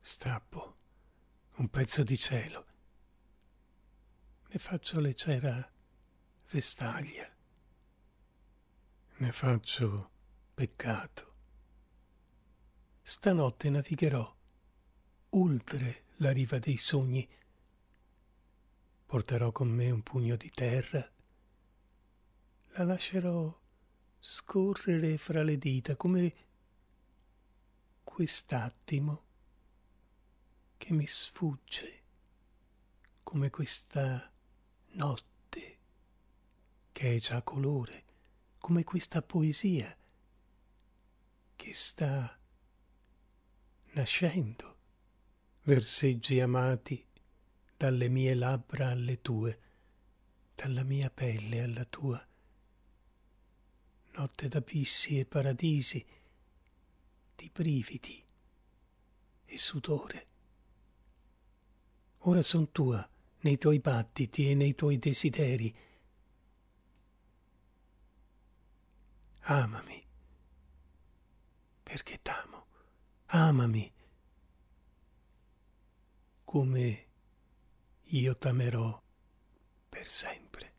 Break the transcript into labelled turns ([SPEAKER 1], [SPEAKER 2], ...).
[SPEAKER 1] strappo un pezzo di cielo,
[SPEAKER 2] ne faccio le cera vestaglia, ne faccio peccato. Stanotte navigherò oltre la riva dei sogni, porterò con me un pugno di terra, la lascerò scorrere fra le dita come quest'attimo che mi sfugge, come questa notte che è già colore, come questa poesia che sta nascendo. Verseggi amati dalle mie labbra alle tue, dalla mia pelle alla tua. Notte d'abissi e paradisi, di brividi e sudore ora son tua nei tuoi battiti e nei tuoi desideri. Amami, perché t'amo, amami, come io t'amerò
[SPEAKER 1] per sempre.